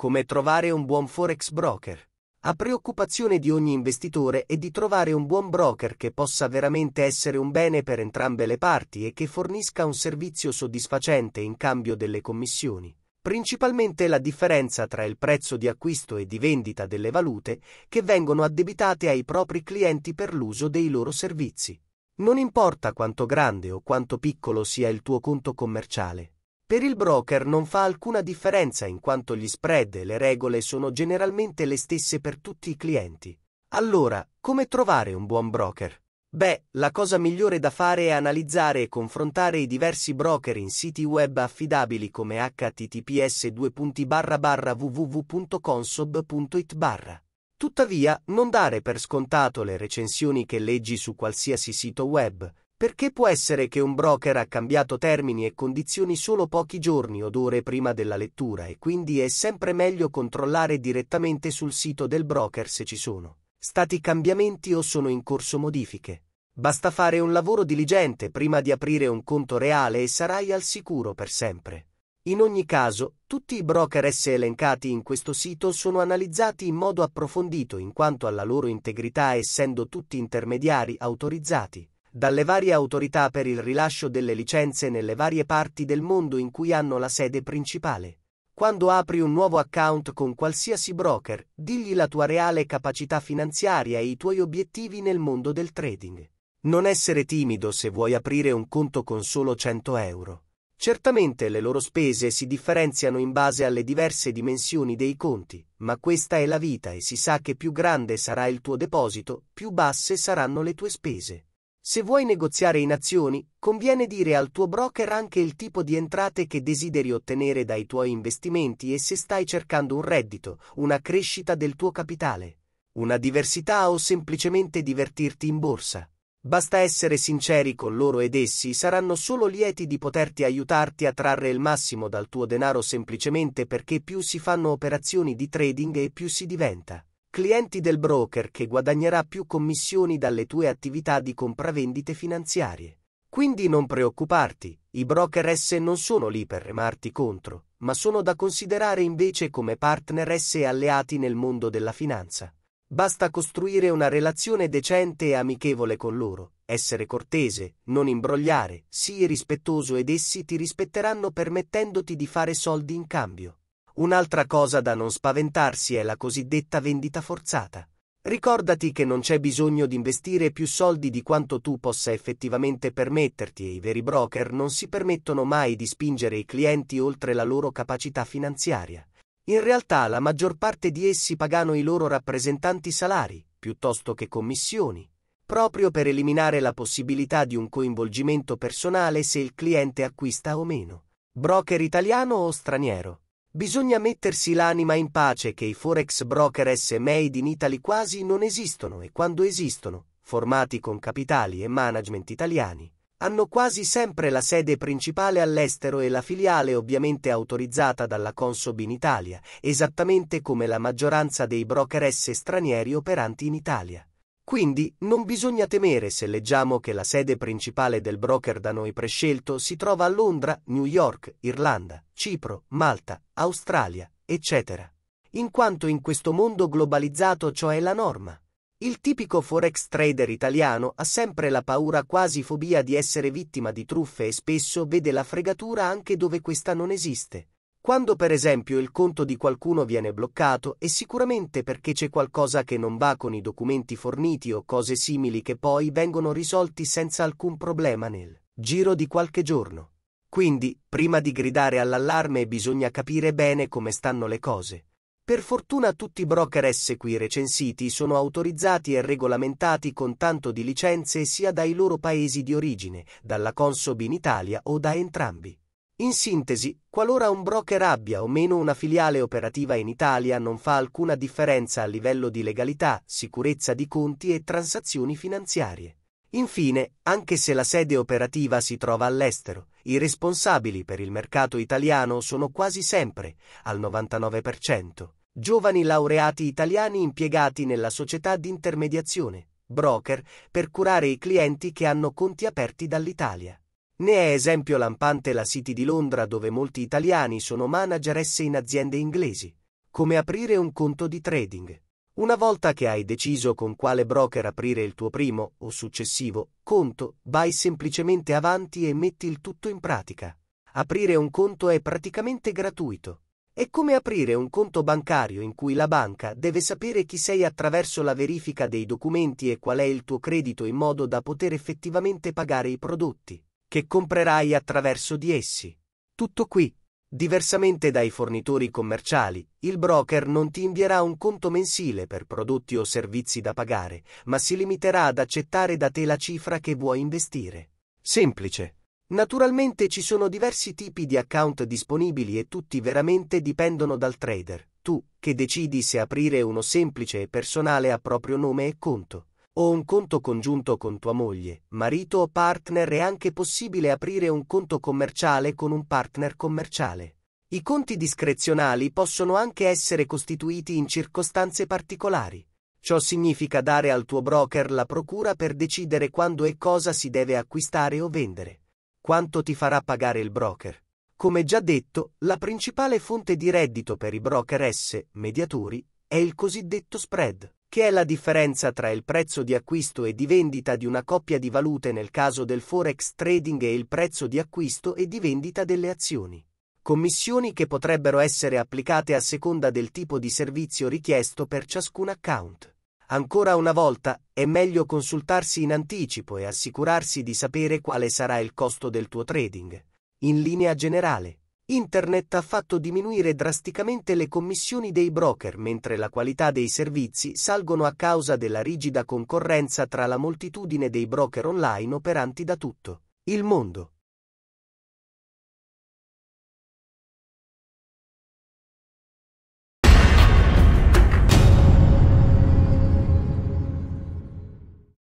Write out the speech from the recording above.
come trovare un buon forex broker. A preoccupazione di ogni investitore è di trovare un buon broker che possa veramente essere un bene per entrambe le parti e che fornisca un servizio soddisfacente in cambio delle commissioni. Principalmente la differenza tra il prezzo di acquisto e di vendita delle valute che vengono addebitate ai propri clienti per l'uso dei loro servizi. Non importa quanto grande o quanto piccolo sia il tuo conto commerciale. Per il broker non fa alcuna differenza in quanto gli spread e le regole sono generalmente le stesse per tutti i clienti. Allora, come trovare un buon broker? Beh, la cosa migliore da fare è analizzare e confrontare i diversi broker in siti web affidabili come https www.consob.it. Tuttavia, non dare per scontato le recensioni che leggi su qualsiasi sito web, perché può essere che un broker ha cambiato termini e condizioni solo pochi giorni o ore prima della lettura e quindi è sempre meglio controllare direttamente sul sito del broker se ci sono stati cambiamenti o sono in corso modifiche. Basta fare un lavoro diligente prima di aprire un conto reale e sarai al sicuro per sempre. In ogni caso, tutti i broker S elencati in questo sito sono analizzati in modo approfondito in quanto alla loro integrità essendo tutti intermediari autorizzati dalle varie autorità per il rilascio delle licenze nelle varie parti del mondo in cui hanno la sede principale. Quando apri un nuovo account con qualsiasi broker, digli la tua reale capacità finanziaria e i tuoi obiettivi nel mondo del trading. Non essere timido se vuoi aprire un conto con solo 100 euro. Certamente le loro spese si differenziano in base alle diverse dimensioni dei conti, ma questa è la vita e si sa che più grande sarà il tuo deposito, più basse saranno le tue spese. Se vuoi negoziare in azioni, conviene dire al tuo broker anche il tipo di entrate che desideri ottenere dai tuoi investimenti e se stai cercando un reddito, una crescita del tuo capitale, una diversità o semplicemente divertirti in borsa. Basta essere sinceri con loro ed essi saranno solo lieti di poterti aiutarti a trarre il massimo dal tuo denaro semplicemente perché più si fanno operazioni di trading e più si diventa clienti del broker che guadagnerà più commissioni dalle tue attività di compravendite finanziarie. Quindi non preoccuparti, i broker S non sono lì per remarti contro, ma sono da considerare invece come partner S e alleati nel mondo della finanza. Basta costruire una relazione decente e amichevole con loro, essere cortese, non imbrogliare, sii rispettoso ed essi ti rispetteranno permettendoti di fare soldi in cambio. Un'altra cosa da non spaventarsi è la cosiddetta vendita forzata. Ricordati che non c'è bisogno di investire più soldi di quanto tu possa effettivamente permetterti e i veri broker non si permettono mai di spingere i clienti oltre la loro capacità finanziaria. In realtà la maggior parte di essi pagano i loro rappresentanti salari, piuttosto che commissioni, proprio per eliminare la possibilità di un coinvolgimento personale se il cliente acquista o meno. Broker italiano o straniero? Bisogna mettersi l'anima in pace che i forex broker S made in Italy quasi non esistono e quando esistono, formati con capitali e management italiani, hanno quasi sempre la sede principale all'estero e la filiale ovviamente autorizzata dalla Consob in Italia, esattamente come la maggioranza dei broker S stranieri operanti in Italia. Quindi non bisogna temere se leggiamo che la sede principale del broker da noi prescelto si trova a Londra, New York, Irlanda, Cipro, Malta, Australia, eccetera. In quanto in questo mondo globalizzato ciò è la norma. Il tipico forex trader italiano ha sempre la paura quasi fobia di essere vittima di truffe e spesso vede la fregatura anche dove questa non esiste. Quando per esempio il conto di qualcuno viene bloccato è sicuramente perché c'è qualcosa che non va con i documenti forniti o cose simili che poi vengono risolti senza alcun problema nel giro di qualche giorno. Quindi, prima di gridare all'allarme bisogna capire bene come stanno le cose. Per fortuna tutti i broker S qui recensiti sono autorizzati e regolamentati con tanto di licenze sia dai loro paesi di origine, dalla Consob in Italia o da entrambi. In sintesi, qualora un broker abbia o meno una filiale operativa in Italia non fa alcuna differenza a livello di legalità, sicurezza di conti e transazioni finanziarie. Infine, anche se la sede operativa si trova all'estero, i responsabili per il mercato italiano sono quasi sempre, al 99%, giovani laureati italiani impiegati nella società di intermediazione, broker, per curare i clienti che hanno conti aperti dall'Italia. Ne è esempio lampante la City di Londra dove molti italiani sono manageresse in aziende inglesi. Come aprire un conto di trading. Una volta che hai deciso con quale broker aprire il tuo primo o successivo conto, vai semplicemente avanti e metti il tutto in pratica. Aprire un conto è praticamente gratuito. È come aprire un conto bancario in cui la banca deve sapere chi sei attraverso la verifica dei documenti e qual è il tuo credito in modo da poter effettivamente pagare i prodotti che comprerai attraverso di essi. Tutto qui. Diversamente dai fornitori commerciali, il broker non ti invierà un conto mensile per prodotti o servizi da pagare, ma si limiterà ad accettare da te la cifra che vuoi investire. Semplice. Naturalmente ci sono diversi tipi di account disponibili e tutti veramente dipendono dal trader, tu, che decidi se aprire uno semplice e personale a proprio nome e conto o un conto congiunto con tua moglie, marito o partner è anche possibile aprire un conto commerciale con un partner commerciale. I conti discrezionali possono anche essere costituiti in circostanze particolari. Ciò significa dare al tuo broker la procura per decidere quando e cosa si deve acquistare o vendere. Quanto ti farà pagare il broker? Come già detto, la principale fonte di reddito per i broker S, mediatori, è il cosiddetto spread che è la differenza tra il prezzo di acquisto e di vendita di una coppia di valute nel caso del forex trading e il prezzo di acquisto e di vendita delle azioni. Commissioni che potrebbero essere applicate a seconda del tipo di servizio richiesto per ciascun account. Ancora una volta, è meglio consultarsi in anticipo e assicurarsi di sapere quale sarà il costo del tuo trading. In linea generale, Internet ha fatto diminuire drasticamente le commissioni dei broker mentre la qualità dei servizi salgono a causa della rigida concorrenza tra la moltitudine dei broker online operanti da tutto il mondo.